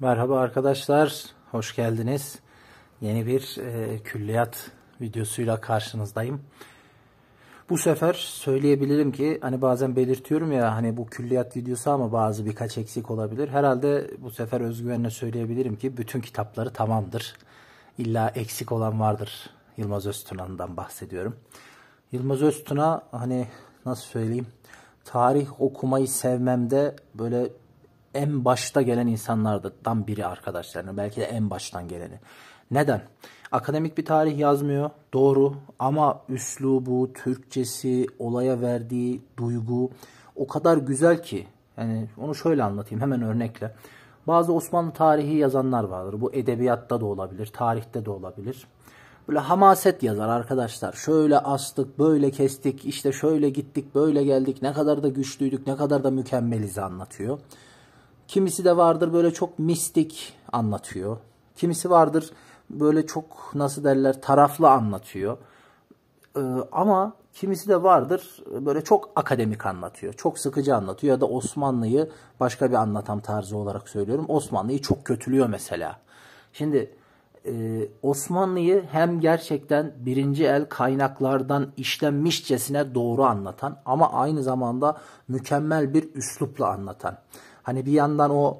Merhaba arkadaşlar, hoş geldiniz. Yeni bir e, külliyat videosuyla karşınızdayım. Bu sefer söyleyebilirim ki hani bazen belirtiyorum ya hani bu külliyat videosu ama bazı birkaç eksik olabilir. Herhalde bu sefer özgüvenle söyleyebilirim ki bütün kitapları tamamdır. İlla eksik olan vardır. Yılmaz Öztuna'ndan bahsediyorum. Yılmaz Öztuna hani nasıl söyleyeyim tarih okumayı sevmemde böyle en başta gelen insanlardan biri arkadaşlarının. Belki de en baştan geleni. Neden? Akademik bir tarih yazmıyor. Doğru. Ama üslubu, Türkçesi, olaya verdiği duygu o kadar güzel ki. Yani onu şöyle anlatayım hemen örnekle. Bazı Osmanlı tarihi yazanlar vardır. Bu edebiyatta da olabilir, tarihte de olabilir. Böyle hamaset yazar arkadaşlar. Şöyle astık, böyle kestik, işte şöyle gittik, böyle geldik. Ne kadar da güçlüydük, ne kadar da mükemmelizi anlatıyor. Kimisi de vardır böyle çok mistik anlatıyor. Kimisi vardır böyle çok nasıl derler taraflı anlatıyor. Ee, ama kimisi de vardır böyle çok akademik anlatıyor. Çok sıkıcı anlatıyor ya da Osmanlı'yı başka bir anlatam tarzı olarak söylüyorum. Osmanlı'yı çok kötülüyor mesela. Şimdi e, Osmanlı'yı hem gerçekten birinci el kaynaklardan işlenmişçesine doğru anlatan ama aynı zamanda mükemmel bir üslupla anlatan. Hani bir yandan o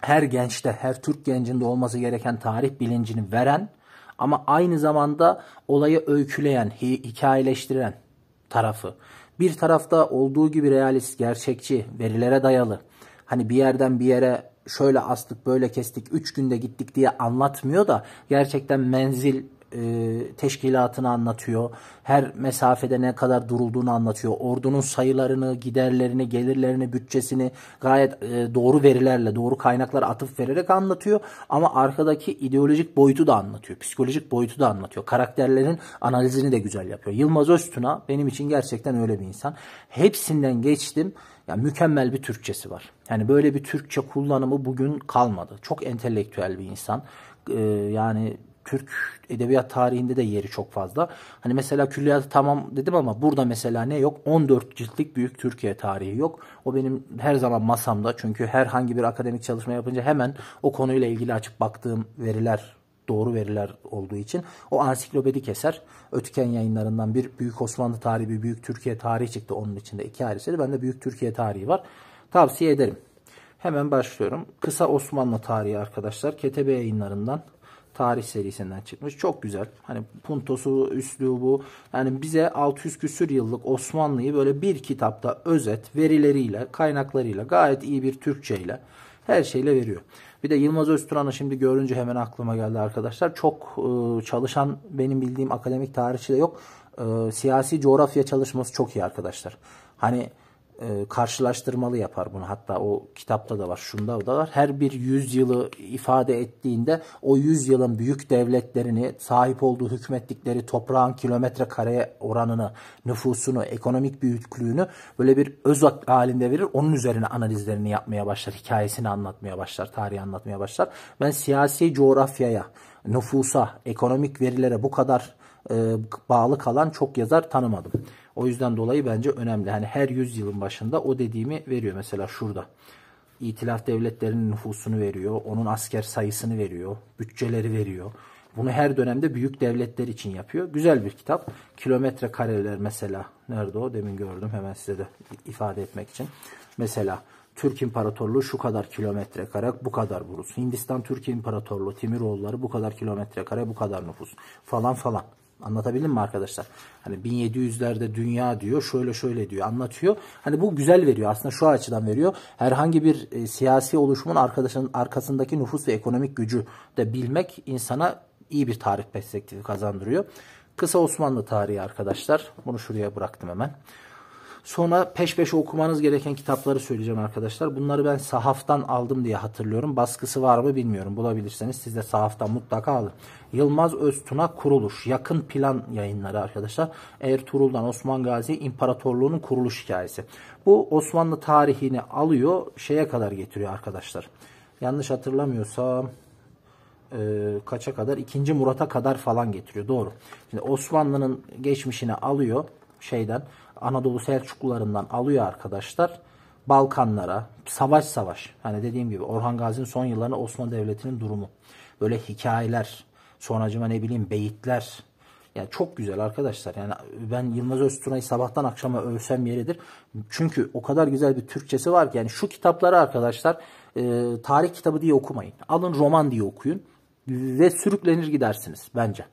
her gençte, her Türk gencinde olması gereken tarih bilincini veren ama aynı zamanda olayı öyküleyen, hikayeleştiren tarafı. Bir tarafta olduğu gibi realist, gerçekçi, verilere dayalı. Hani bir yerden bir yere şöyle astık, böyle kestik, 3 günde gittik diye anlatmıyor da gerçekten menzil e, teşkilatını anlatıyor. Her mesafede ne kadar durulduğunu anlatıyor. Ordunun sayılarını, giderlerini, gelirlerini, bütçesini gayet e, doğru verilerle, doğru kaynaklar atıf vererek anlatıyor. Ama arkadaki ideolojik boyutu da anlatıyor. Psikolojik boyutu da anlatıyor. Karakterlerin analizini de güzel yapıyor. Yılmaz Öztuna benim için gerçekten öyle bir insan. Hepsinden geçtim. Yani mükemmel bir Türkçesi var. Yani böyle bir Türkçe kullanımı bugün kalmadı. Çok entelektüel bir insan. Ee, yani Türk edebiyat tarihinde de yeri çok fazla. Hani mesela külliyatı tamam dedim ama burada mesela ne yok? 14 ciltlik büyük Türkiye tarihi yok. O benim her zaman masamda çünkü herhangi bir akademik çalışma yapınca hemen o konuyla ilgili açıp baktığım veriler doğru veriler olduğu için o ansiklopedik eser Ötüken yayınlarından bir Büyük Osmanlı tarihi bir Büyük Türkiye tarihi çıktı onun içinde iki Ben de Büyük Türkiye tarihi var tavsiye ederim. Hemen başlıyorum. Kısa Osmanlı tarihi arkadaşlar. Ketebe yayınlarından tarih serisinden çıkmış. Çok güzel. Hani puntosu, üslubu yani bize 600 küsür yıllık Osmanlı'yı böyle bir kitapta özet verileriyle, kaynaklarıyla, gayet iyi bir Türkçeyle her şeyle veriyor. Bir de Yılmaz Özturan'ı şimdi görünce hemen aklıma geldi arkadaşlar. Çok e, çalışan benim bildiğim akademik tarihçi de yok. E, siyasi coğrafya çalışması çok iyi arkadaşlar. Hani e, karşılaştırmalı yapar bunu. Hatta o kitapta da var, şunda da var. Her bir yüzyılı ifade ettiğinde o yüzyılın büyük devletlerini, sahip olduğu hükmettikleri toprağın kilometre kareye oranını, nüfusunu, ekonomik büyüklüğünü böyle bir öz halinde verir. Onun üzerine analizlerini yapmaya başlar, hikayesini anlatmaya başlar, tarihi anlatmaya başlar. Ben siyasi coğrafyaya, nüfusa, ekonomik verilere bu kadar e, bağlı kalan çok yazar tanımadım. O yüzden dolayı bence önemli. Hani her 100 yılın başında o dediğimi veriyor. Mesela şurada. İtilaf devletlerinin nüfusunu veriyor. Onun asker sayısını veriyor. Bütçeleri veriyor. Bunu her dönemde büyük devletler için yapıyor. Güzel bir kitap. Kilometre kareler mesela. Nerede o? Demin gördüm. Hemen size de ifade etmek için. Mesela Türk İmparatorluğu şu kadar kilometre kare, bu kadar burus. Hindistan Türk İmparatorluğu, Timiroğulları bu kadar kilometre kare, bu kadar nüfus falan falan. Anlatabildim mi arkadaşlar? Hani 1700'lerde dünya diyor, şöyle şöyle diyor, anlatıyor. Hani bu güzel veriyor. Aslında şu açıdan veriyor. Herhangi bir e, siyasi oluşumun arkadaşının arkasındaki nüfus ve ekonomik gücü de bilmek insana iyi bir tarih perspektifi kazandırıyor. Kısa Osmanlı tarihi arkadaşlar. Bunu şuraya bıraktım hemen. Sonra peş peşe okumanız gereken kitapları söyleyeceğim arkadaşlar. Bunları ben sahaftan aldım diye hatırlıyorum. Baskısı var mı bilmiyorum. Bulabilirseniz siz de sahaftan mutlaka alın. Yılmaz Öztuna Kuruluş. Yakın plan yayınları arkadaşlar. Ertuğrul'dan Osman Gazi İmparatorluğu'nun kuruluş hikayesi. Bu Osmanlı tarihini alıyor şeye kadar getiriyor arkadaşlar. Yanlış hatırlamıyorsam e, kaça kadar? 2. Murat'a kadar falan getiriyor. Doğru. Şimdi Osmanlı'nın geçmişini alıyor şeyden Anadolu Selçuklularından alıyor arkadaşlar. Balkanlara savaş savaş. Hani dediğim gibi Orhan Gazi'nin son yıllarında Osmanlı Devleti'nin durumu. Böyle hikayeler, sonracıma ne bileyim beyitler. Yani çok güzel arkadaşlar. Yani ben Yılmaz Öztuna'yı sabahtan akşama övsem yeridir. Çünkü o kadar güzel bir Türkçesi var ki yani şu kitapları arkadaşlar e, tarih kitabı diye okumayın. Alın roman diye okuyun ve sürüklenir gidersiniz bence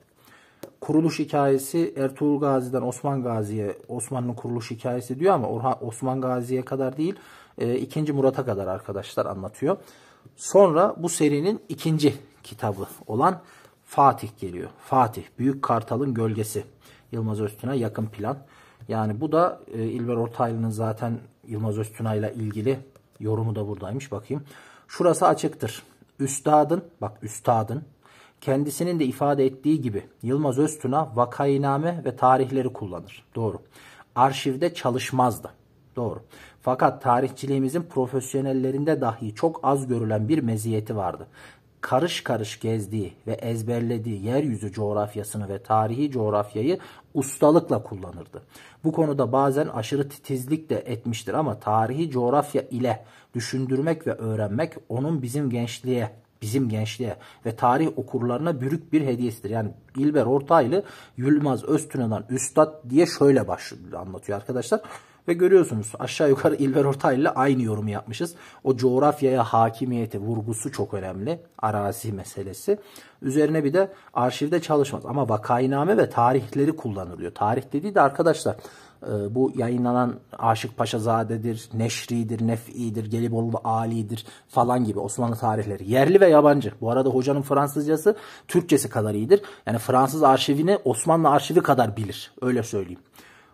kuruluş hikayesi Ertuğrul Gazi'den Osman Gazi'ye Osmanlı'nın kuruluş hikayesi diyor ama Orhan, Osman Gazi'ye kadar değil e, ikinci Murat'a kadar arkadaşlar anlatıyor. Sonra bu serinin ikinci kitabı olan Fatih geliyor. Fatih Büyük Kartal'ın Gölgesi. Yılmaz Öztün'e yakın plan. Yani bu da e, İlber Ortaylı'nın zaten Yılmaz ile ilgili yorumu da buradaymış. Bakayım. Şurası açıktır. Üstadın, bak üstadın kendisinin de ifade ettiği gibi Yılmaz Öztuna vakayiname ve tarihleri kullanır. Doğru. Arşivde çalışmazdı. Doğru. Fakat tarihçiliğimizin profesyonellerinde dahi çok az görülen bir meziyeti vardı. Karış karış gezdiği ve ezberlediği yeryüzü coğrafyasını ve tarihi coğrafyayı ustalıkla kullanırdı. Bu konuda bazen aşırı titizlik de etmiştir ama tarihi coğrafya ile düşündürmek ve öğrenmek onun bizim gençliğe bizim gençliğe ve tarih okurlarına büyük bir hediyesidir. Yani İlber Ortaylı Yılmaz Öztüne'den Üstad diye şöyle başlıyor, anlatıyor arkadaşlar. Ve görüyorsunuz aşağı yukarı İlber Ortaylı ile aynı yorumu yapmışız. O coğrafyaya hakimiyeti vurgusu çok önemli. Arazi meselesi. Üzerine bir de arşivde çalışmaz. Ama vakayname ve tarihleri kullanılıyor. Tarih dediği de arkadaşlar ee, bu yayınlanan Aşık Paşazade'dir, Neşri'dir, Nef'i'dir, Gelibolu Ali'dir falan gibi Osmanlı tarihleri. Yerli ve yabancı. Bu arada hocanın Fransızcası Türkçesi kadar iyidir. Yani Fransız arşivini Osmanlı arşivi kadar bilir. Öyle söyleyeyim.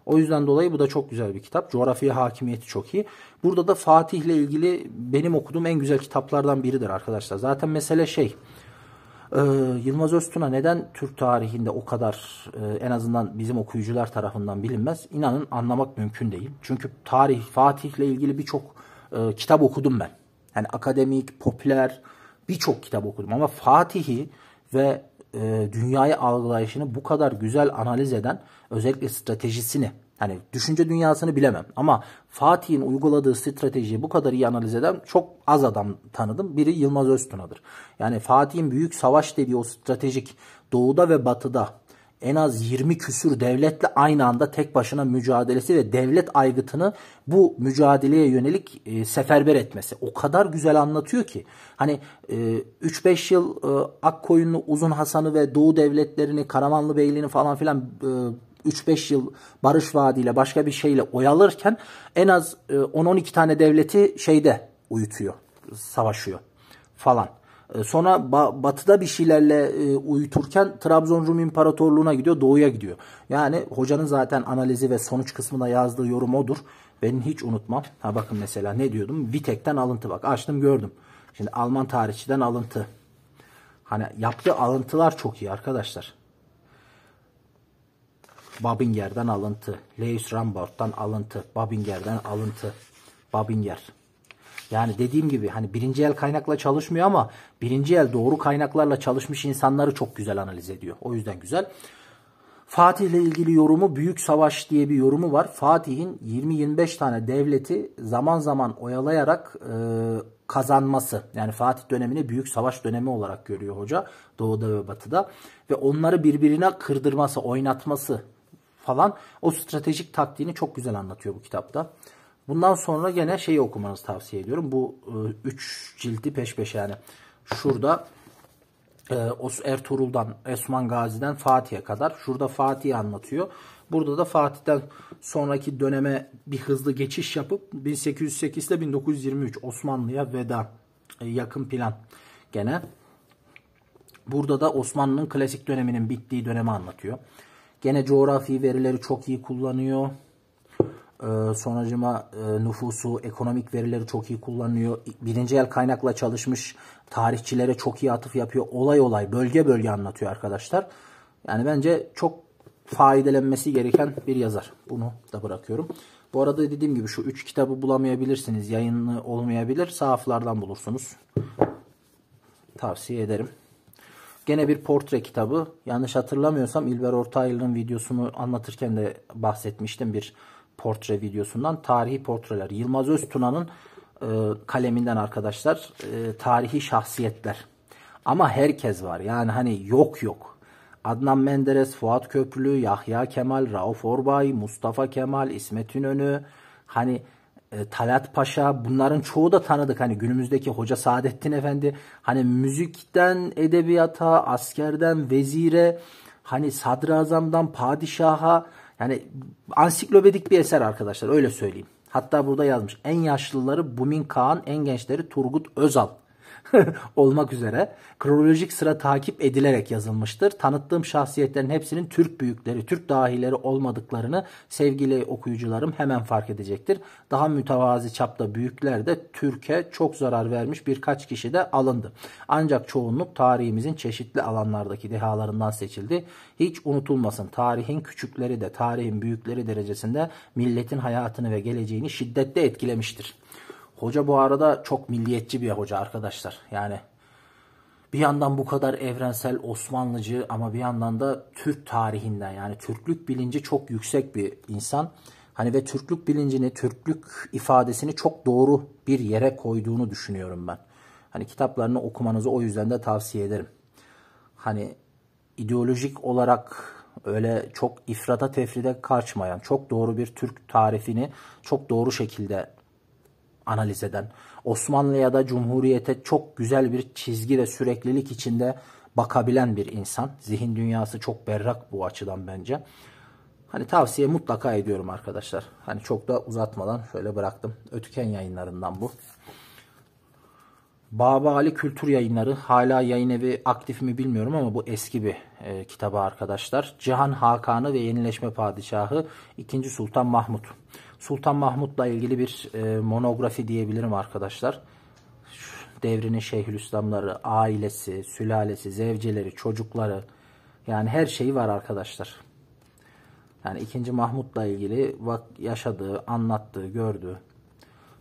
O yüzden dolayı bu da çok güzel bir kitap. Coğrafya hakimiyeti çok iyi. Burada da Fatih ile ilgili benim okuduğum en güzel kitaplardan biridir arkadaşlar. Zaten mesele şey. Ee, Yılmaz Öztuna neden Türk tarihinde o kadar e, en azından bizim okuyucular tarafından bilinmez? İnanın anlamak mümkün değil. Çünkü tarih, Fatih'le ilgili birçok e, kitap okudum ben. Yani akademik, popüler birçok kitap okudum. Ama Fatih'i ve e, dünyayı algılayışını bu kadar güzel analiz eden özellikle stratejisini Hani düşünce dünyasını bilemem ama Fatih'in uyguladığı stratejiyi bu kadar iyi analiz eden çok az adam tanıdım. Biri Yılmaz Öztuna'dır. Yani Fatih'in büyük savaş dediği o stratejik doğuda ve batıda en az 20 küsür devletle aynı anda tek başına mücadelesi ve devlet aygıtını bu mücadeleye yönelik e, seferber etmesi. O kadar güzel anlatıyor ki. Hani e, 3-5 yıl e, Akkoyunlu, Uzun Hasan'ı ve Doğu devletlerini, Karamanlı Beyliğini falan filan e, 3-5 yıl barış vaadiyle başka bir şeyle oyalırken en az 10-12 e, tane devleti şeyde uyutuyor, savaşıyor falan. E, sonra batıda bir şeylerle e, uyuturken Trabzon Rum İmparatorluğu'na gidiyor, doğuya gidiyor. Yani hocanın zaten analizi ve sonuç kısmında yazdığı yorum odur. Ben hiç unutmam. Ha bakın mesela ne diyordum? Vitek'ten alıntı bak. Açtım gördüm. Şimdi Alman tarihçiden alıntı. Hani yaptığı alıntılar çok iyi arkadaşlar. Babinger'den alıntı. Lewis Rambort'tan alıntı. Babinger'den alıntı. Babinger. Yani dediğim gibi hani birinci el kaynakla çalışmıyor ama birinci el doğru kaynaklarla çalışmış insanları çok güzel analiz ediyor. O yüzden güzel. Fatih ile ilgili yorumu Büyük Savaş diye bir yorumu var. Fatih'in 20-25 tane devleti zaman zaman oyalayarak e, kazanması. Yani Fatih dönemini Büyük Savaş dönemi olarak görüyor hoca doğuda ve batıda. Ve onları birbirine kırdırması, oynatması falan o stratejik taktiğini çok güzel anlatıyor bu kitapta. Bundan sonra gene şeyi okumanızı tavsiye ediyorum. Bu 3 e, cildi peş peşe yani. Şurada e, Ertuğrul'dan, Osman Gazi'den Fatih'e kadar. Şurada Fatih'i anlatıyor. Burada da Fatih'ten sonraki döneme bir hızlı geçiş yapıp 1808 ile 1923 Osmanlı'ya veda e, yakın plan gene. Burada da Osmanlı'nın klasik döneminin bittiği dönemi anlatıyor. Gene coğrafi verileri çok iyi kullanıyor. Ee, sonracıma e, nüfusu, ekonomik verileri çok iyi kullanıyor. Birinci el kaynakla çalışmış tarihçilere çok iyi atıf yapıyor. Olay olay, bölge bölge anlatıyor arkadaşlar. Yani bence çok faydelenmesi gereken bir yazar. Bunu da bırakıyorum. Bu arada dediğim gibi şu 3 kitabı bulamayabilirsiniz. Yayınlı olmayabilir. Sahaflardan bulursunuz. Tavsiye ederim. Gene bir portre kitabı. Yanlış hatırlamıyorsam İlber Ortaylı'nın videosunu anlatırken de bahsetmiştim bir portre videosundan. Tarihi portreler. Yılmaz Öztuna'nın e, kaleminden arkadaşlar e, tarihi şahsiyetler. Ama herkes var. Yani hani yok yok. Adnan Menderes, Fuat Köprülü, Yahya Kemal, Rauf Orbay, Mustafa Kemal, İsmet İnönü. Hani ee, Talat Paşa bunların çoğu da tanıdık. Hani günümüzdeki Hoca Saadettin Efendi hani müzikten edebiyata, askerden vezire, hani sadrazamdan padişaha yani ansiklopedik bir eser arkadaşlar öyle söyleyeyim. Hatta burada yazmış en yaşlıları Bumin Kağan, en gençleri Turgut Özal. olmak üzere kronolojik sıra takip edilerek yazılmıştır. Tanıttığım şahsiyetlerin hepsinin Türk büyükleri, Türk dahileri olmadıklarını sevgili okuyucularım hemen fark edecektir. Daha mütevazi çapta büyükler de Türkiye çok zarar vermiş birkaç kişi de alındı. Ancak çoğunluk tarihimizin çeşitli alanlardaki dehalarından seçildi. Hiç unutulmasın tarihin küçükleri de tarihin büyükleri derecesinde milletin hayatını ve geleceğini şiddetle etkilemiştir. Hoca bu arada çok milliyetçi bir hoca arkadaşlar. Yani bir yandan bu kadar evrensel Osmanlıcı ama bir yandan da Türk tarihinden yani Türklük bilinci çok yüksek bir insan. Hani ve Türklük bilincini, Türklük ifadesini çok doğru bir yere koyduğunu düşünüyorum ben. Hani kitaplarını okumanızı o yüzden de tavsiye ederim. Hani ideolojik olarak öyle çok ifrata tefride kaçmayan, çok doğru bir Türk tarifini çok doğru şekilde analiz eden, Osmanlı'ya da Cumhuriyet'e çok güzel bir çizgi ve süreklilik içinde bakabilen bir insan. Zihin dünyası çok berrak bu açıdan bence. Hani tavsiye mutlaka ediyorum arkadaşlar. Hani çok da uzatmadan şöyle bıraktım. Ötüken yayınlarından bu. Baba Ali Kültür Yayınları hala yayın evi aktif mi bilmiyorum ama bu eski bir e, kitabı arkadaşlar. Cihan Hakanı ve Yenileşme Padişahı 2. Sultan Mahmut. Sultan Mahmut'la ilgili bir e, monografi diyebilirim arkadaşlar. Devrinin Şeyhülislamları, ailesi, sülalesi, zevceleri, çocukları yani her şeyi var arkadaşlar. Yani 2. Mahmut'la ilgili yaşadığı, anlattığı, gördüğü.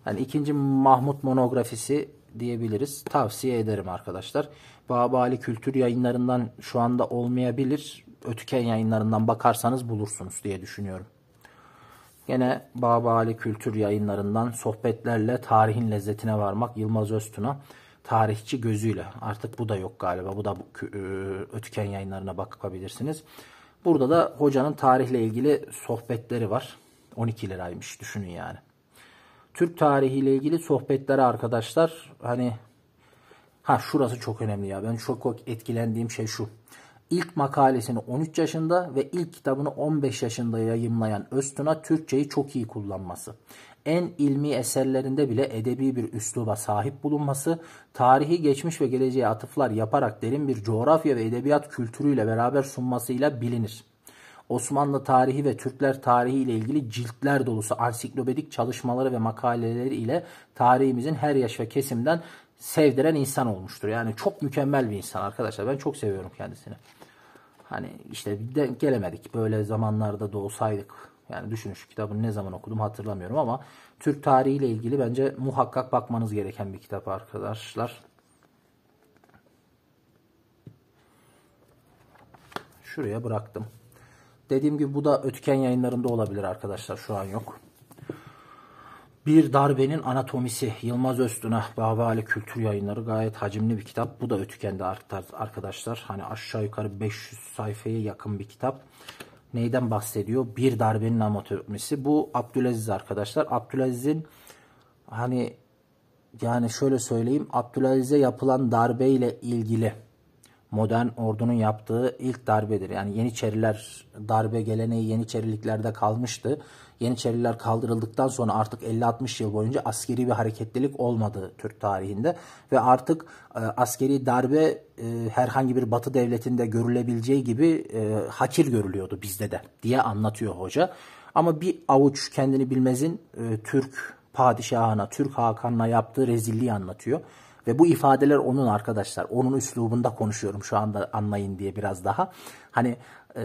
Yani 2. Mahmut monografisi diyebiliriz. Tavsiye ederim arkadaşlar. Babali Kültür yayınlarından şu anda olmayabilir. Ötüken yayınlarından bakarsanız bulursunuz diye düşünüyorum. Gene Babali Kültür yayınlarından sohbetlerle tarihin lezzetine varmak Yılmaz Öztun'a tarihçi gözüyle. Artık bu da yok galiba. Bu da bu e, Ötüken yayınlarına bakabilirsiniz. Burada da hocanın tarihle ilgili sohbetleri var. 12 liraymış düşünün yani. Türk tarihiyle ilgili sohbetleri arkadaşlar hani ha şurası çok önemli ya. Ben çok çok etkilendiğim şey şu. İlk makalesini 13 yaşında ve ilk kitabını 15 yaşında yayımlayan Öztuna Türkçeyi çok iyi kullanması, en ilmi eserlerinde bile edebi bir üsluba sahip bulunması, tarihi geçmiş ve geleceğe atıflar yaparak derin bir coğrafya ve edebiyat kültürüyle beraber sunmasıyla bilinir. Osmanlı tarihi ve Türkler tarihi ile ilgili ciltler dolusu ansiklopedik çalışmaları ve makaleleri ile tarihimizin her yaş ve kesimden sevdiren insan olmuştur. Yani çok mükemmel bir insan arkadaşlar. Ben çok seviyorum kendisini. Hani işte de gelemedik. Böyle zamanlarda da olsaydık. Yani düşünün şu kitabını ne zaman okudum hatırlamıyorum ama Türk tarihi ile ilgili bence muhakkak bakmanız gereken bir kitap arkadaşlar. Şuraya bıraktım. Dediğim gibi bu da ötken yayınlarında olabilir arkadaşlar. Şu an yok. Bir Darbenin Anatomisi Yılmaz Öztuna Davali Kültür Yayınları gayet hacimli bir kitap. Bu da ötükendi arkadaşlar. Hani aşağı yukarı 500 sayfaya yakın bir kitap. Neyden bahsediyor? Bir Darbenin Anatomisi. Bu Abdülaziz arkadaşlar. Abdülaziz'in hani yani şöyle söyleyeyim Abdülaziz'e yapılan darbeyle ilgili modern ordunun yaptığı ilk darbedir. Yani Yeniçeriler darbe geleneği Yeniçeriliklerde kalmıştı. Yeniçeriler kaldırıldıktan sonra artık 50-60 yıl boyunca askeri bir hareketlilik olmadı Türk tarihinde ve artık e, askeri darbe e, herhangi bir Batı devletinde görülebileceği gibi e, hakir görülüyordu bizde de diye anlatıyor hoca. Ama bir avuç kendini bilmezin e, Türk padişahına, Türk hakanına yaptığı rezilliği anlatıyor. Ve bu ifadeler onun arkadaşlar. Onun üslubunda konuşuyorum şu anda anlayın diye biraz daha. Hani e,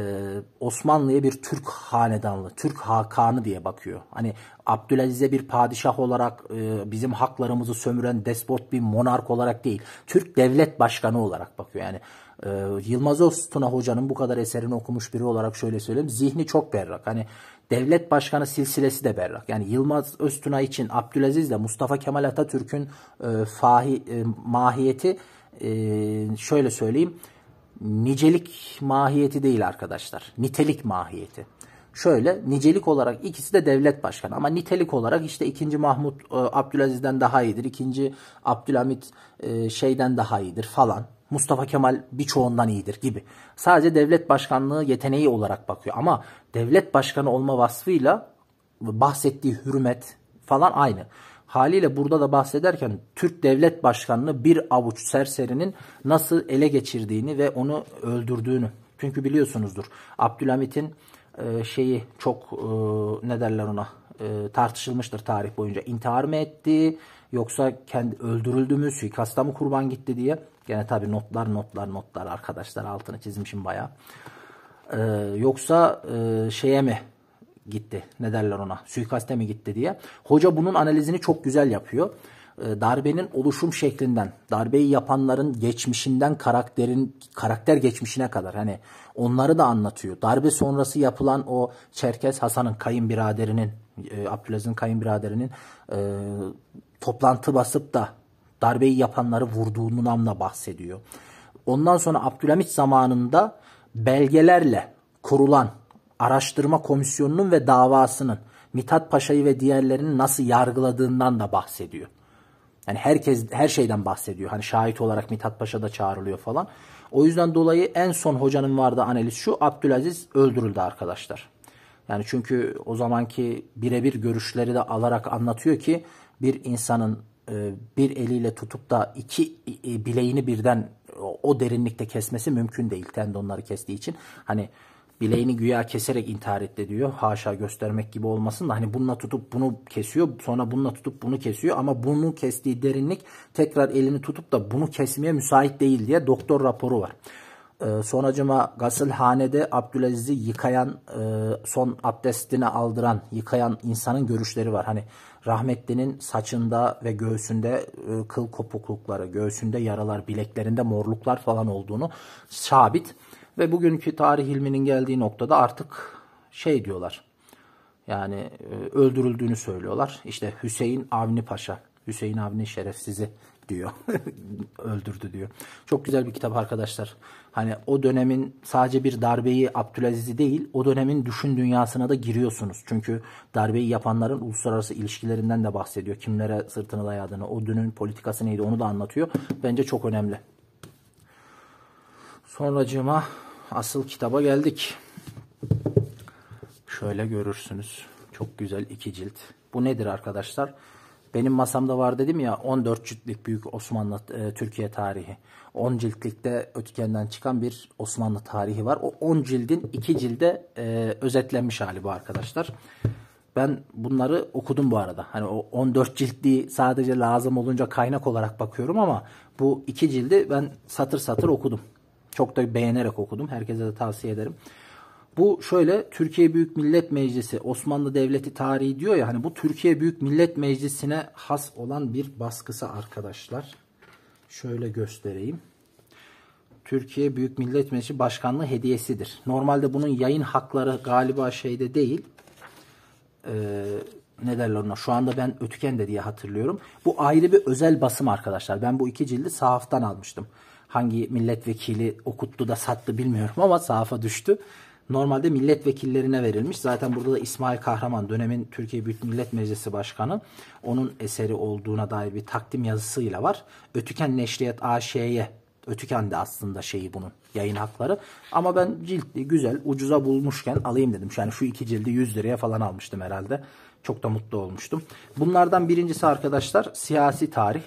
Osmanlı'ya bir Türk hanedanlı, Türk hakanı diye bakıyor. Hani Abdülaziz'e bir padişah olarak e, bizim haklarımızı sömüren despot bir monark olarak değil. Türk devlet başkanı olarak bakıyor. Yani e, Yılmaz Öztuna hocanın bu kadar eserini okumuş biri olarak şöyle söyleyeyim. Zihni çok berrak. Hani devlet başkanı silsilesi de berrak. Yani Yılmaz Öztuna için Abdülaziz de Mustafa Kemal Atatürk'ün e, fahi, e, mahiyeti e, şöyle söyleyeyim nicelik mahiyeti değil arkadaşlar. Nitelik mahiyeti. Şöyle nicelik olarak ikisi de devlet başkanı ama nitelik olarak işte 2. Mahmut e, Abdülaziz'den daha iyidir. 2. Abdülhamit e, şeyden daha iyidir falan. Mustafa Kemal birçoğundan iyidir gibi. Sadece devlet başkanlığı yeteneği olarak bakıyor ama devlet başkanı olma vasfıyla bahsettiği hürmet falan aynı. Haliyle burada da bahsederken Türk devlet başkanını bir avuç serserinin nasıl ele geçirdiğini ve onu öldürdüğünü. Çünkü biliyorsunuzdur Abdülhamit'in e, şeyi çok e, ne derler ona e, tartışılmıştır tarih boyunca. İntihar mı etti yoksa kendi öldürüldü mü suikasta mı kurban gitti diye. Gene tabi notlar notlar notlar arkadaşlar altını çizmişim baya. Ee, yoksa e, şeye mi gitti. Ne derler ona? Suikaste mi gitti diye. Hoca bunun analizini çok güzel yapıyor. Ee, darbenin oluşum şeklinden, darbeyi yapanların geçmişinden karakterin karakter geçmişine kadar hani onları da anlatıyor. Darbe sonrası yapılan o Çerkez Hasan'ın kayınbiraderinin, e, Abdülaziz'in kayınbiraderinin e, toplantı basıp da darbeyi yapanları vurduğunun da bahsediyor. Ondan sonra Abdülhamit zamanında belgelerle kurulan araştırma komisyonunun ve davasının Mithat Paşa'yı ve diğerlerini nasıl yargıladığından da bahsediyor. Yani herkes her şeyden bahsediyor. Hani şahit olarak Mithat Paşa da çağrılıyor falan. O yüzden dolayı en son hocanın vardı analiz şu. Abdülaziz öldürüldü arkadaşlar. Yani çünkü o zamanki birebir görüşleri de alarak anlatıyor ki bir insanın e, bir eliyle tutup da iki e, bileğini birden o derinlikte kesmesi mümkün değil tendonları kestiği için. Hani bileğini güya keserek intihar etti diyor. Haşa göstermek gibi olmasın da hani bununla tutup bunu kesiyor sonra bununla tutup bunu kesiyor ama bunu kestiği derinlik tekrar elini tutup da bunu kesmeye müsait değil diye doktor raporu var. Ee, son acıma gasilhanede Abdülaziz'i yıkayan e, son abdestini aldıran yıkayan insanın görüşleri var. Hani rahmetlinin saçında ve göğsünde e, kıl kopuklukları, göğsünde yaralar, bileklerinde morluklar falan olduğunu sabit. Ve bugünkü tarih ilminin geldiği noktada artık şey diyorlar. Yani e, öldürüldüğünü söylüyorlar. İşte Hüseyin Avni Paşa, Hüseyin Avni Şerefsizi diyor. Öldürdü diyor. Çok güzel bir kitap arkadaşlar. Hani o dönemin sadece bir darbeyi Abdülaziz'i değil, o dönemin düşün dünyasına da giriyorsunuz. Çünkü darbeyi yapanların uluslararası ilişkilerinden de bahsediyor. Kimlere sırtını dayadığını, o dünün politikası neydi onu da anlatıyor. Bence çok önemli. Sonracığıma asıl kitaba geldik. Şöyle görürsünüz. Çok güzel iki cilt. Bu nedir arkadaşlar? Benim masamda var dedim ya 14 ciltlik büyük Osmanlı e, Türkiye tarihi. 10 ciltlikte Ötken'den çıkan bir Osmanlı tarihi var. O 10 cildin 2 cilde e, özetlenmiş hali bu arkadaşlar. Ben bunları okudum bu arada. Hani o 14 ciltliği sadece lazım olunca kaynak olarak bakıyorum ama bu 2 cildi ben satır satır okudum. Çok da beğenerek okudum. Herkese de tavsiye ederim. Bu şöyle Türkiye Büyük Millet Meclisi Osmanlı Devleti tarihi diyor ya hani bu Türkiye Büyük Millet Meclisi'ne has olan bir baskısı arkadaşlar. Şöyle göstereyim. Türkiye Büyük Millet Meclisi Başkanlığı hediyesidir. Normalde bunun yayın hakları galiba şeyde değil. Ee, ne derler ona şu anda ben Ötüken de diye hatırlıyorum. Bu ayrı bir özel basım arkadaşlar. Ben bu iki cildi sahaftan almıştım hangi milletvekili okuttu da sattı bilmiyorum ama sahafa düştü. Normalde milletvekillerine verilmiş. Zaten burada da İsmail Kahraman dönemin Türkiye Büyük Millet Meclisi Başkanı onun eseri olduğuna dair bir takdim yazısıyla var. Ötüken Neşriyat AŞ'ye Ötüken de aslında şeyi bunun yayın hakları. Ama ben ciltli güzel ucuza bulmuşken alayım dedim. Yani şu iki cildi 100 liraya falan almıştım herhalde. Çok da mutlu olmuştum. Bunlardan birincisi arkadaşlar siyasi tarih.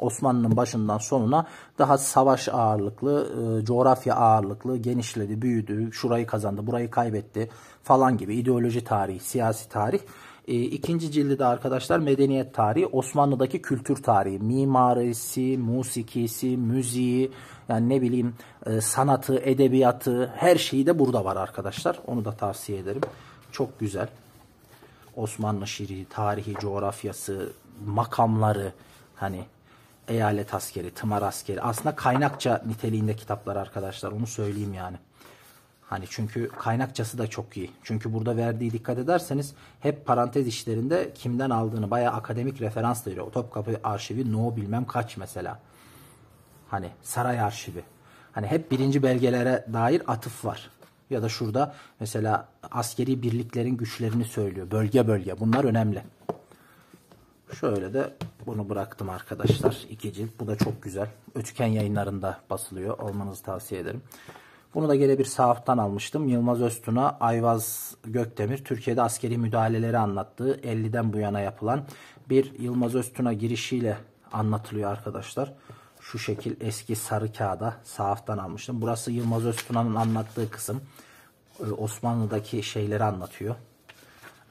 Osmanlı'nın başından sonuna daha savaş ağırlıklı, e, coğrafya ağırlıklı genişledi, büyüdü, şurayı kazandı, burayı kaybetti falan gibi ideoloji tarihi, siyasi tarih. E, ikinci cildi de arkadaşlar medeniyet tarihi, Osmanlı'daki kültür tarihi, mimarisi, musikisi, müziği, yani ne bileyim e, sanatı, edebiyatı her şeyi de burada var arkadaşlar. Onu da tavsiye ederim. Çok güzel. Osmanlı şiiri, tarihi, coğrafyası, makamları hani Eyalet askeri, tımar askeri. Aslında kaynakça niteliğinde kitaplar arkadaşlar. Onu söyleyeyim yani. Hani çünkü kaynakçası da çok iyi. Çünkü burada verdiği dikkat ederseniz hep parantez işlerinde kimden aldığını bayağı akademik referans da veriyor. Topkapı arşivi no bilmem kaç mesela. Hani saray arşivi. Hani hep birinci belgelere dair atıf var. Ya da şurada mesela askeri birliklerin güçlerini söylüyor. Bölge bölge bunlar önemli. Şöyle de bunu bıraktım arkadaşlar. İki cilt. Bu da çok güzel. Ötüken yayınlarında basılıyor. Almanızı tavsiye ederim. Bunu da gene bir sahaftan almıştım. Yılmaz Öztun'a Ayvaz Gökdemir Türkiye'de askeri müdahaleleri anlattığı 50'den bu yana yapılan bir Yılmaz Öztun'a girişiyle anlatılıyor arkadaşlar. Şu şekil eski sarı kağıda sahaftan almıştım. Burası Yılmaz Öztun'a'nın anlattığı kısım. Ee, Osmanlı'daki şeyleri anlatıyor.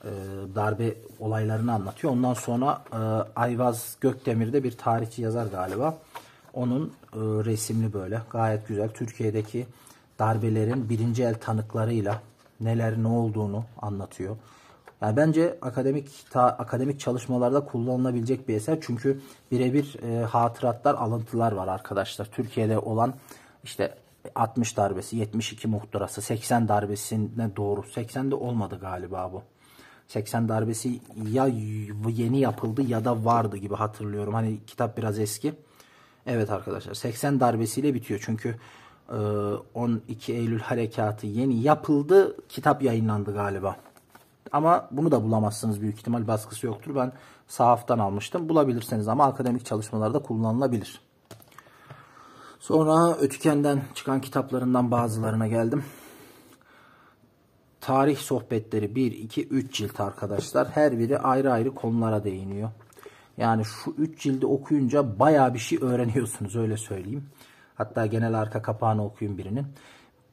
E, darbe olaylarını anlatıyor. Ondan sonra e, Ayvaz Gökdemir'de bir tarihçi yazar galiba. Onun e, resimli böyle gayet güzel Türkiye'deki darbelerin birinci el tanıklarıyla neler ne olduğunu anlatıyor. Yani bence akademik ta, akademik çalışmalarda kullanılabilecek bir eser çünkü birebir e, hatıratlar, alıntılar var arkadaşlar. Türkiye'de olan işte 60 darbesi, 72 muhtırası, 80 darbesine doğru. 80'de olmadı galiba bu. 80 darbesi ya yeni yapıldı ya da vardı gibi hatırlıyorum. Hani kitap biraz eski. Evet arkadaşlar 80 darbesiyle bitiyor. Çünkü 12 e, Eylül harekatı yeni yapıldı. Kitap yayınlandı galiba. Ama bunu da bulamazsınız büyük ihtimal baskısı yoktur. Ben sahaftan almıştım. Bulabilirseniz ama akademik çalışmalarda kullanılabilir. Sonra Ötüken'den çıkan kitaplarından bazılarına geldim. Tarih sohbetleri 1, 2, 3 cilt arkadaşlar. Her biri ayrı ayrı konulara değiniyor. Yani şu 3 cildi okuyunca baya bir şey öğreniyorsunuz öyle söyleyeyim. Hatta genel arka kapağını okuyun birinin.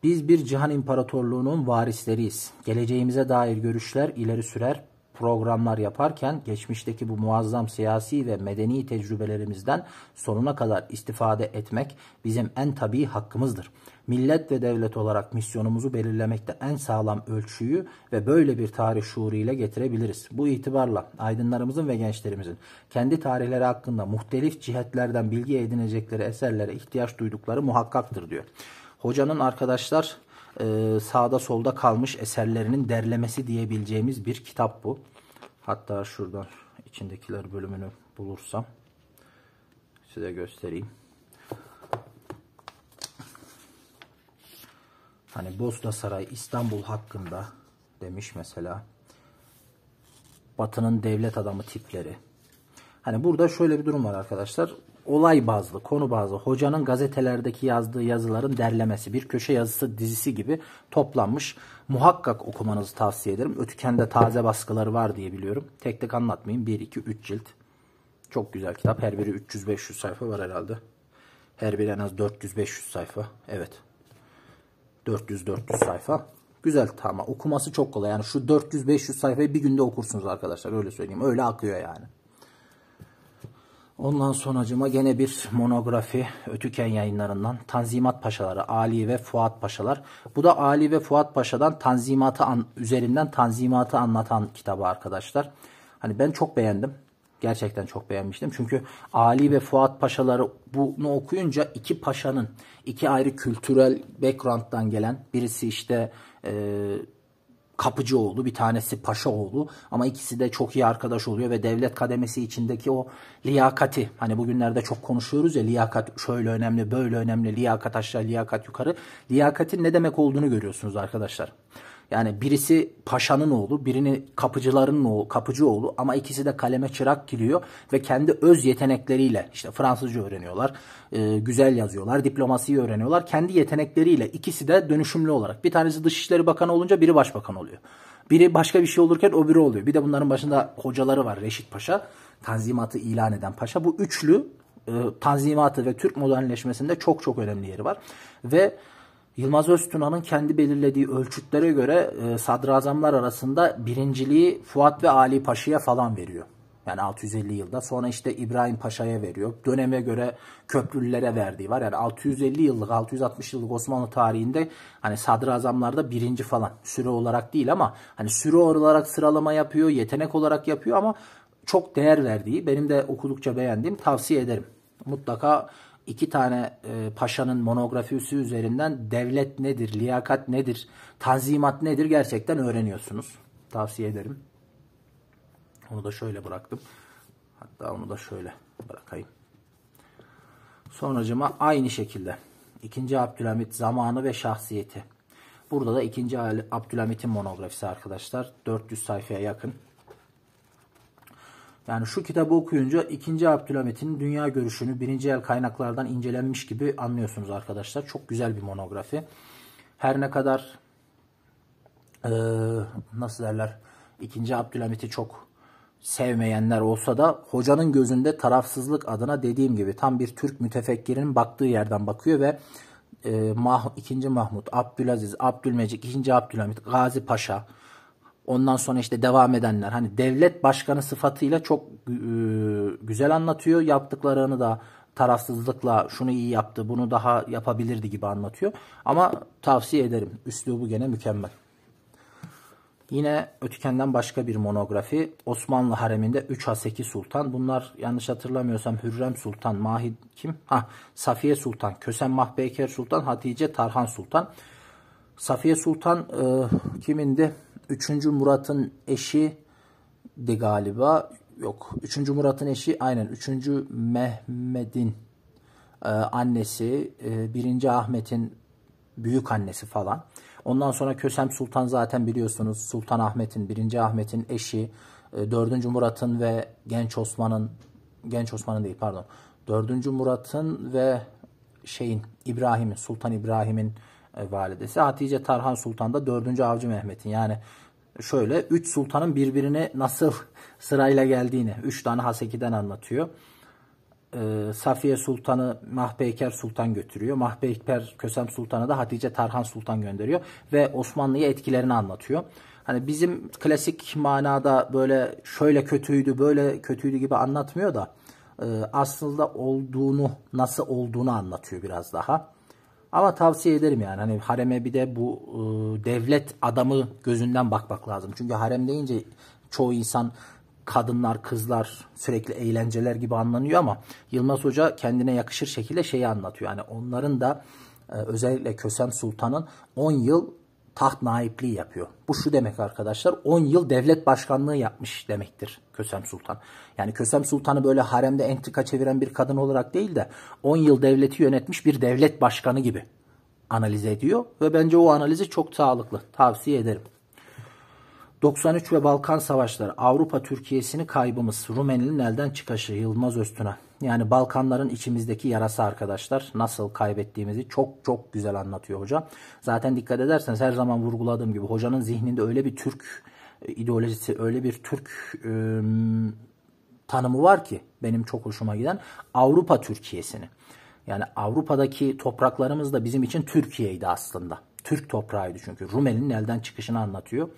Biz bir cihan imparatorluğunun varisleriyiz. Geleceğimize dair görüşler ileri sürer programlar yaparken geçmişteki bu muazzam siyasi ve medeni tecrübelerimizden sonuna kadar istifade etmek bizim en tabii hakkımızdır. Millet ve devlet olarak misyonumuzu belirlemekte en sağlam ölçüyü ve böyle bir tarih şuuruyla getirebiliriz. Bu itibarla aydınlarımızın ve gençlerimizin kendi tarihleri hakkında muhtelif cihetlerden bilgi edinecekleri eserlere ihtiyaç duydukları muhakkaktır diyor. Hocanın arkadaşlar sağda solda kalmış eserlerinin derlemesi diyebileceğimiz bir kitap bu. Hatta şuradan içindekiler bölümünü bulursam size göstereyim. Hani Bosna Sarayı İstanbul hakkında demiş mesela. Batı'nın devlet adamı tipleri. Hani burada şöyle bir durum var arkadaşlar olay bazlı, konu bazlı hocanın gazetelerdeki yazdığı yazıların derlemesi, bir köşe yazısı dizisi gibi toplanmış. Muhakkak okumanızı tavsiye ederim. Ötüken'de taze baskıları var diye biliyorum. Tek tek anlatmayayım. 1, 2, 3 cilt. Çok güzel kitap. Her biri 300-500 sayfa var herhalde. Her biri en az 400-500 sayfa. Evet. 400-400 sayfa. Güzel tamam. okuması çok kolay. Yani şu 400-500 sayfayı bir günde okursunuz arkadaşlar. Öyle söyleyeyim. Öyle akıyor yani. Ondan sonracıma gene bir monografi Ötüken yayınlarından Tanzimat Paşaları Ali ve Fuat Paşalar. Bu da Ali ve Fuat Paşa'dan Tanzimatı an, üzerinden Tanzimatı anlatan kitabı arkadaşlar. Hani ben çok beğendim. Gerçekten çok beğenmiştim. Çünkü Ali ve Fuat Paşaları bunu okuyunca iki paşanın iki ayrı kültürel background'dan gelen birisi işte eee Kapıcıoğlu, bir tanesi Paşaoğlu ama ikisi de çok iyi arkadaş oluyor ve devlet kademesi içindeki o liyakati hani bugünlerde çok konuşuyoruz ya liyakat şöyle önemli, böyle önemli, liyakat aşağı, liyakat yukarı. Liyakatin ne demek olduğunu görüyorsunuz arkadaşlar. Yani birisi paşanın oğlu, birini kapıcıların oğlu, kapıcı oğlu ama ikisi de kaleme çırak giriyor ve kendi öz yetenekleriyle işte Fransızca öğreniyorlar, e, güzel yazıyorlar, diplomasiyi öğreniyorlar. Kendi yetenekleriyle ikisi de dönüşümlü olarak. Bir tanesi Dışişleri Bakanı olunca biri başbakan oluyor. Biri başka bir şey olurken öbürü oluyor. Bir de bunların başında hocaları var Reşit Paşa. Tanzimatı ilan eden paşa. Bu üçlü e, tanzimatı ve Türk modernleşmesinde çok çok önemli yeri var. Ve Yılmaz Öztuna'nın kendi belirlediği ölçütlere göre e, sadrazamlar arasında birinciliği Fuat ve Ali Paşa'ya falan veriyor. Yani 650 yılda. Sonra işte İbrahim Paşa'ya veriyor. Döneme göre köprülülere verdiği var. Yani 650 yıllık, 660 yıllık Osmanlı tarihinde hani sadrazamlarda birinci falan. Süre olarak değil ama hani süre olarak sıralama yapıyor, yetenek olarak yapıyor ama çok değer verdiği, benim de okudukça beğendiğim tavsiye ederim. Mutlaka iki tane e, paşanın monografisi üzerinden devlet nedir, liyakat nedir, tanzimat nedir gerçekten öğreniyorsunuz. Tavsiye ederim. Onu da şöyle bıraktım. Hatta onu da şöyle bırakayım. Sonracıma aynı şekilde 2. Abdülhamit zamanı ve şahsiyeti. Burada da 2. Abdülhamit'in monografisi arkadaşlar. 400 sayfaya yakın. Yani şu kitabı okuyunca 2. Abdülhamit'in dünya görüşünü birinci el kaynaklardan incelenmiş gibi anlıyorsunuz arkadaşlar. Çok güzel bir monografi. Her ne kadar e, nasıl derler 2. Abdülhamit'i çok sevmeyenler olsa da hocanın gözünde tarafsızlık adına dediğim gibi tam bir Türk mütefekkirinin baktığı yerden bakıyor ve e, Mah 2. Mahmut, Abdülaziz, Abdülmecid, 2. Abdülhamit, Gazi Paşa, Ondan sonra işte devam edenler hani devlet başkanı sıfatıyla çok e, güzel anlatıyor yaptıklarını da tarafsızlıkla şunu iyi yaptı bunu daha yapabilirdi gibi anlatıyor. Ama tavsiye ederim. Üslubu gene mükemmel. Yine Ötüken'den başka bir monografi Osmanlı hareminde 3 Haseki Sultan. Bunlar yanlış hatırlamıyorsam Hürrem Sultan, Mahid kim? Ha, Safiye Sultan, Kösem Mahbeker Sultan, Hatice Tarhan Sultan. Safiye Sultan e, kimindi? 3. Murat'ın eşi de galiba yok. 3. Murat'ın eşi aynen 3. Mehmet'in e, annesi, e, 1. Ahmet'in büyük annesi falan. Ondan sonra Kösem Sultan zaten biliyorsunuz Sultan Ahmet'in, 1. Ahmet'in eşi, e, 4. Murat'ın ve Genç Osman'ın Genç Osman'ın değil pardon. 4. Murat'ın ve şeyin İbrahim'in, Sultan İbrahim'in e, validesi. Hatice Tarhan Sultan da 4. Avcı Mehmet'in yani şöyle 3 sultanın birbirine nasıl sırayla geldiğini 3 tane Haseki'den anlatıyor. E, Safiye Sultan'ı Mahpeyker Sultan götürüyor. Mahpeyker Kösem Sultan'ı da Hatice Tarhan Sultan gönderiyor ve Osmanlı'ya etkilerini anlatıyor. Hani bizim klasik manada böyle şöyle kötüydü, böyle kötüydü gibi anlatmıyor da e, aslında olduğunu, nasıl olduğunu anlatıyor biraz daha. Ama tavsiye ederim yani hani hareme bir de bu e, devlet adamı gözünden bakmak lazım. Çünkü harem deyince çoğu insan kadınlar, kızlar sürekli eğlenceler gibi anlanıyor ama Yılmaz Hoca kendine yakışır şekilde şeyi anlatıyor. Yani onların da e, özellikle Kösem Sultan'ın 10 yıl taht naipliği yapıyor. Bu şu demek arkadaşlar 10 yıl devlet başkanlığı yapmış demektir Kösem Sultan. Yani Kösem Sultan'ı böyle haremde entrika çeviren bir kadın olarak değil de 10 yıl devleti yönetmiş bir devlet başkanı gibi analiz ediyor. Ve bence o analizi çok sağlıklı tavsiye ederim. 93 ve Balkan Savaşları Avrupa Türkiye'sini kaybımız Rumeli'nin elden çıkışı Yılmaz Öztüne. Yani Balkanların içimizdeki yarası arkadaşlar nasıl kaybettiğimizi çok çok güzel anlatıyor hoca. Zaten dikkat ederseniz her zaman vurguladığım gibi hocanın zihninde öyle bir Türk e, ideolojisi, öyle bir Türk e, tanımı var ki benim çok hoşuma giden Avrupa Türkiye'sini. Yani Avrupa'daki topraklarımız da bizim için Türkiye'ydi aslında. Türk toprağıydı çünkü. Rumeli'nin elden çıkışını anlatıyor.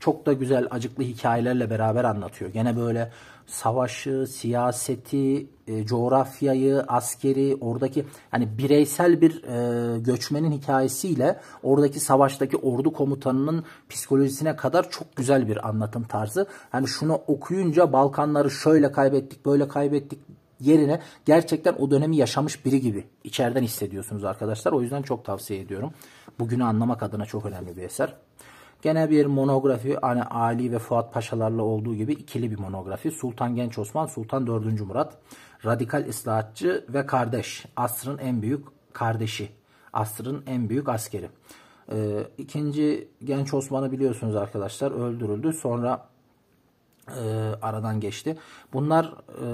Çok da güzel acıklı hikayelerle beraber anlatıyor. Gene böyle savaşı, siyaseti, e, coğrafyayı, askeri, oradaki hani bireysel bir e, göçmenin hikayesiyle oradaki savaştaki ordu komutanının psikolojisine kadar çok güzel bir anlatım tarzı. Hani şunu okuyunca Balkanları şöyle kaybettik, böyle kaybettik yerine gerçekten o dönemi yaşamış biri gibi içeriden hissediyorsunuz arkadaşlar. O yüzden çok tavsiye ediyorum. Bugünü anlamak adına çok önemli bir eser. Gene bir monografi hani Ali ve Fuat Paşalarla olduğu gibi ikili bir monografi. Sultan Genç Osman, Sultan 4. Murat. Radikal ıslahatçı ve kardeş. Asrın en büyük kardeşi. Asrın en büyük askeri. Ee, ikinci Genç Osman'ı biliyorsunuz arkadaşlar öldürüldü. Sonra e, aradan geçti. Bunlar e,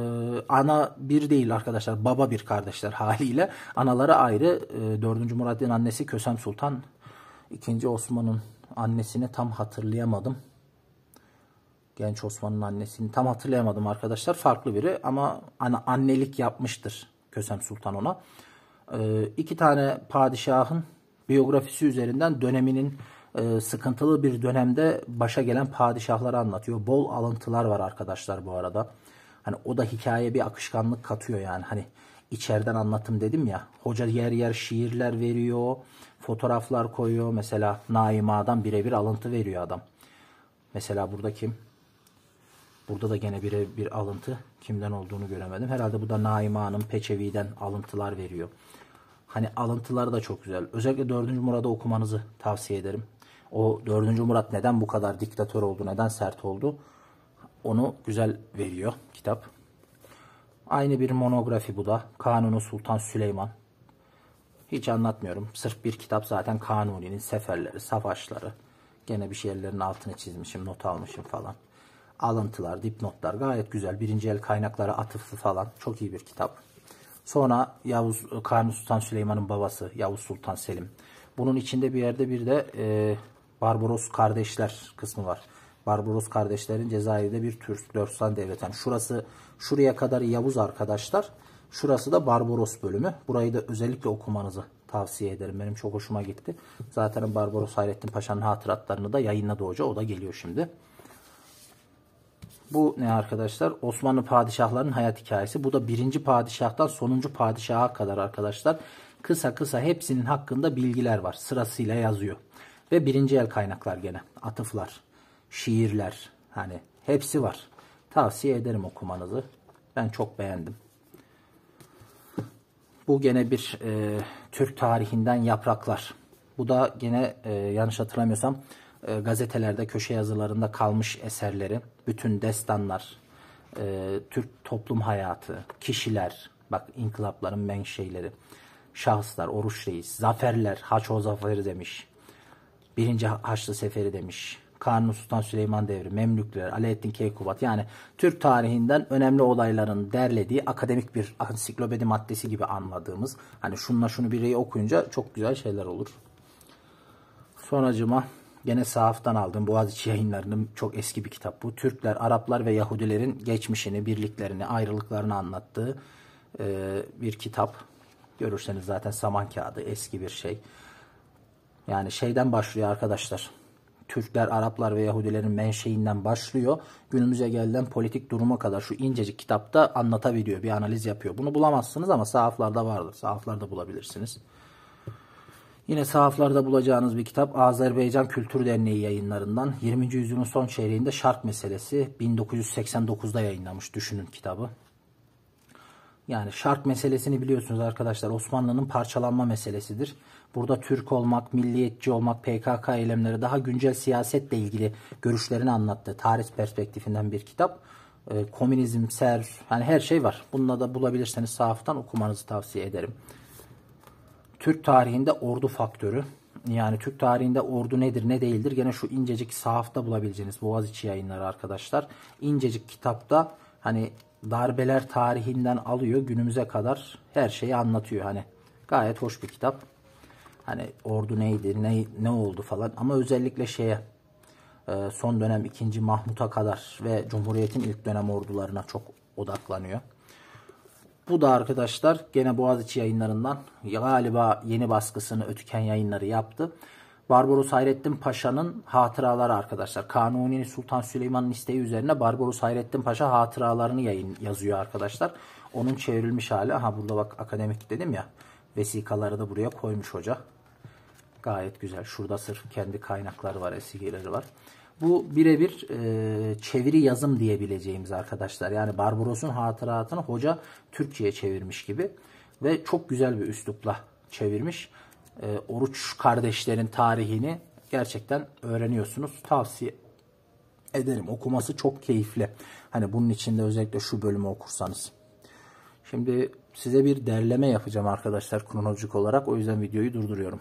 ana bir değil arkadaşlar. Baba bir kardeşler haliyle. Anaları ayrı. E, 4. Murat'ın annesi Kösem Sultan. 2. Osman'ın annesini tam hatırlayamadım. Genç Osman'ın annesini tam hatırlayamadım arkadaşlar. Farklı biri ama annelik yapmıştır Kösem Sultan ona. Ee, iki tane padişahın biyografisi üzerinden döneminin e, sıkıntılı bir dönemde başa gelen padişahları anlatıyor. Bol alıntılar var arkadaşlar bu arada. Hani o da hikayeye bir akışkanlık katıyor yani. Hani içeriden anlatım dedim ya. Hoca yer yer şiirler veriyor fotoğraflar koyuyor. Mesela Naima'dan birebir alıntı veriyor adam. Mesela burada kim? Burada da gene birebir alıntı. Kimden olduğunu göremedim. Herhalde bu da Naima'nın Peçevi'den alıntılar veriyor. Hani alıntıları da çok güzel. Özellikle 4. Murat'ı okumanızı tavsiye ederim. O 4. Murat neden bu kadar diktatör oldu, neden sert oldu? Onu güzel veriyor kitap. Aynı bir monografi bu da. Kanuni Sultan Süleyman. Hiç anlatmıyorum. Sırf bir kitap zaten Kanuni'nin seferleri, savaşları. Gene bir şeylerin altını çizmişim, not almışım falan. Alıntılar, dipnotlar gayet güzel. Birinci el kaynaklara atıflı falan. Çok iyi bir kitap. Sonra Yavuz e, Kanuni Sultan Süleyman'ın babası Yavuz Sultan Selim. Bunun içinde bir yerde bir de e, Barbaros kardeşler kısmı var. Barbaros kardeşlerin Cezayir'de bir Türk Dörstan devleti. Yani şurası şuraya kadar Yavuz arkadaşlar. Şurası da Barbaros bölümü. Burayı da özellikle okumanızı tavsiye ederim. Benim çok hoşuma gitti. Zaten Barbaros Hayrettin Paşa'nın hatıratlarını da yayınladı hoca. O da geliyor şimdi. Bu ne arkadaşlar? Osmanlı padişahlarının hayat hikayesi. Bu da birinci padişahtan sonuncu padişaha kadar arkadaşlar. Kısa kısa hepsinin hakkında bilgiler var. Sırasıyla yazıyor. Ve birinci el kaynaklar gene. Atıflar, şiirler hani hepsi var. Tavsiye ederim okumanızı. Ben çok beğendim. Bu gene bir e, Türk tarihinden yapraklar. Bu da gene e, yanlış hatırlamıyorsam e, gazetelerde, köşe yazılarında kalmış eserleri. Bütün destanlar, e, Türk toplum hayatı, kişiler, bak inkılapların menşeileri, şahıslar, Oruç Reis, zaferler, Haço Zaferi demiş. Birinci Haçlı Seferi demiş. Kanuni Sultan Süleyman devri, Memlükler, Alaaddin Keykubat yani Türk tarihinden önemli olayların derlediği akademik bir ansiklopedi maddesi gibi anladığımız hani şunla şunu bireyi okuyunca çok güzel şeyler olur. Sonracıma gene sahaftan aldım. Boğaziçi yayınlarının çok eski bir kitap bu. Türkler, Araplar ve Yahudilerin geçmişini, birliklerini, ayrılıklarını anlattığı e, bir kitap. Görürseniz zaten saman kağıdı eski bir şey. Yani şeyden başlıyor arkadaşlar. Türkler, Araplar ve Yahudilerin menşeinden başlıyor. Günümüze gelen politik duruma kadar şu incecik kitapta anlatabiliyor, bir analiz yapıyor. Bunu bulamazsınız ama sahaflarda vardır. Sahaflarda bulabilirsiniz. Yine sahaflarda bulacağınız bir kitap Azerbaycan Kültür Derneği yayınlarından 20. yüzyılın son çeyreğinde şark meselesi 1989'da yayınlamış düşünün kitabı. Yani şark meselesini biliyorsunuz arkadaşlar Osmanlı'nın parçalanma meselesidir. Burada Türk olmak, milliyetçi olmak, PKK eylemleri daha güncel siyasetle ilgili görüşlerini anlattı. Tarih perspektifinden bir kitap. Ee, komünizm, ser, hani her şey var. Bununla da bulabilirseniz sahaftan okumanızı tavsiye ederim. Türk tarihinde ordu faktörü. Yani Türk tarihinde ordu nedir ne değildir gene şu incecik sahafta bulabileceğiniz Boğaziçi yayınları arkadaşlar. İncecik kitapta hani darbeler tarihinden alıyor günümüze kadar her şeyi anlatıyor hani. Gayet hoş bir kitap. Hani ordu neydi, ne, ne oldu falan. Ama özellikle şeye e, son dönem 2. Mahmut'a kadar ve Cumhuriyet'in ilk dönem ordularına çok odaklanıyor. Bu da arkadaşlar gene Boğaziçi yayınlarından galiba yeni baskısını Ötüken yayınları yaptı. Barbaros Hayrettin Paşa'nın hatıraları arkadaşlar. Kanuni Sultan Süleyman'ın isteği üzerine Barbaros Hayrettin Paşa hatıralarını yayın yazıyor arkadaşlar. Onun çevrilmiş hali. Ha burada bak akademik dedim ya vesikalarını buraya koymuş hoca. Gayet güzel. Şurada sırf kendi kaynakları var, esigeleri var. Bu birebir e, çeviri yazım diyebileceğimiz arkadaşlar. Yani Barbaros'un hatıratını hoca Türkçe'ye çevirmiş gibi. Ve çok güzel bir üslupla çevirmiş. E, oruç kardeşlerin tarihini gerçekten öğreniyorsunuz. Tavsiye ederim. Okuması çok keyifli. Hani bunun içinde özellikle şu bölümü okursanız. Şimdi size bir derleme yapacağım arkadaşlar kronolojik olarak. O yüzden videoyu durduruyorum.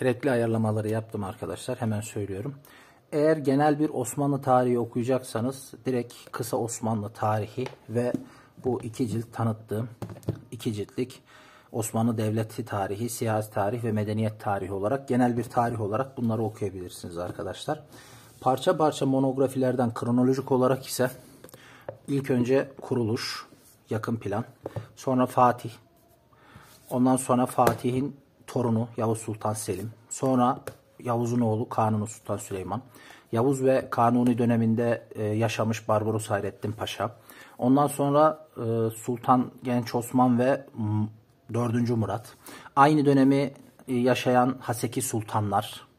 Gerekli ayarlamaları yaptım arkadaşlar. Hemen söylüyorum. Eğer genel bir Osmanlı tarihi okuyacaksanız direkt kısa Osmanlı tarihi ve bu iki cilt tanıttığım iki ciltlik Osmanlı Devleti tarihi, siyasi tarih ve medeniyet tarihi olarak genel bir tarih olarak bunları okuyabilirsiniz arkadaşlar. Parça parça monografilerden kronolojik olarak ise İlk önce kuruluş, yakın plan. Sonra Fatih. Ondan sonra Fatih'in torunu Yavuz Sultan Selim. Sonra Yavuz'un oğlu Kanuni Sultan Süleyman. Yavuz ve Kanuni döneminde e, yaşamış Barbaros Hayrettin Paşa. Ondan sonra e, Sultan Genç Osman ve 4. Murat. Aynı dönemi e, yaşayan Haseki Sultanlar.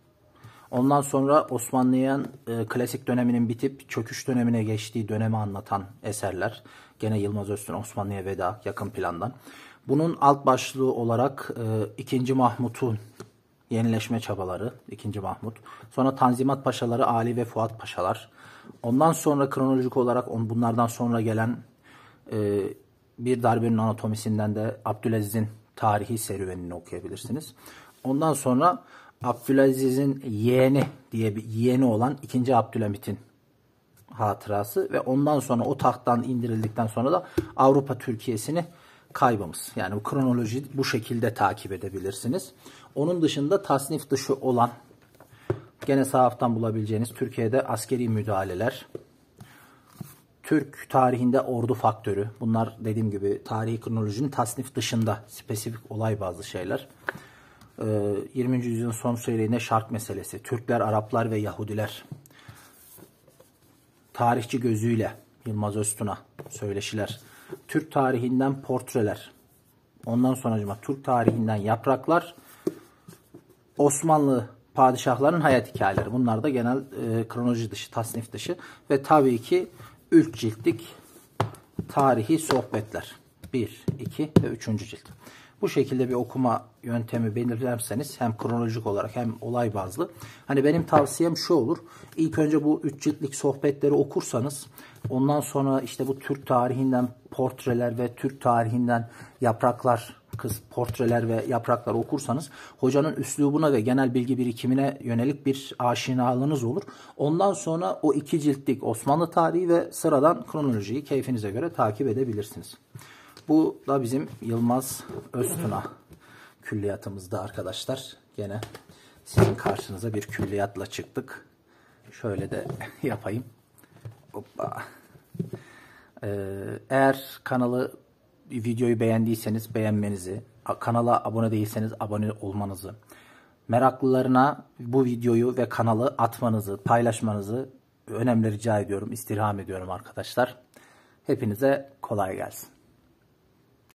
Ondan sonra Osmanlı'nın e, klasik döneminin bitip çöküş dönemine geçtiği dönemi anlatan eserler. Gene Yılmaz Öztürk Osmanlı'ya veda yakın plandan. Bunun alt başlığı olarak e, 2. Mahmut'un yenileşme çabaları 2. Mahmut. Sonra Tanzimat Paşaları Ali ve Fuat Paşalar. Ondan sonra kronolojik olarak on, bunlardan sonra gelen e, bir darbenin anatomisinden de Abdülaziz'in tarihi serüvenini okuyabilirsiniz. Ondan sonra Abdülaziz'in yeğeni diye bir yeğeni olan 2. Abdülhamit'in hatırası ve ondan sonra o tahttan indirildikten sonra da Avrupa Türkiye'sini kaybımız. Yani bu kronoloji bu şekilde takip edebilirsiniz. Onun dışında tasnif dışı olan gene sahaftan bulabileceğiniz Türkiye'de askeri müdahaleler, Türk tarihinde ordu faktörü. Bunlar dediğim gibi tarihi kronolojinin tasnif dışında spesifik olay bazı şeyler. 20. Ee, yüzyılın son söyleyine şark meselesi, Türkler, Araplar ve Yahudiler, tarihçi gözüyle Yılmaz Öztuna söyleşiler, Türk tarihinden portreler, ondan sonra acaba Türk tarihinden yapraklar, Osmanlı padişahların hayat hikayeleri. Bunlar da genel e, kronoloji dışı, tasnif dışı ve tabii ki üç ciltlik tarihi sohbetler. Bir, iki ve üçüncü cilt. Bu şekilde bir okuma yöntemi belirlerseniz hem kronolojik olarak hem olay bazlı. Hani benim tavsiyem şu olur. İlk önce bu üç ciltlik sohbetleri okursanız ondan sonra işte bu Türk tarihinden portreler ve Türk tarihinden yapraklar kız portreler ve yapraklar okursanız hocanın üslubuna ve genel bilgi birikimine yönelik bir aşinalığınız olur. Ondan sonra o iki ciltlik Osmanlı tarihi ve sıradan kronolojiyi keyfinize göre takip edebilirsiniz. Bu da bizim Yılmaz Öztuna külliyatımızdı arkadaşlar. Gene sizin karşınıza bir külliyatla çıktık. Şöyle de yapayım. Hoppa. Ee, eğer kanalı videoyu beğendiyseniz beğenmenizi, kanala abone değilseniz abone olmanızı, meraklılarına bu videoyu ve kanalı atmanızı, paylaşmanızı önemli rica ediyorum, istirham ediyorum arkadaşlar. Hepinize kolay gelsin.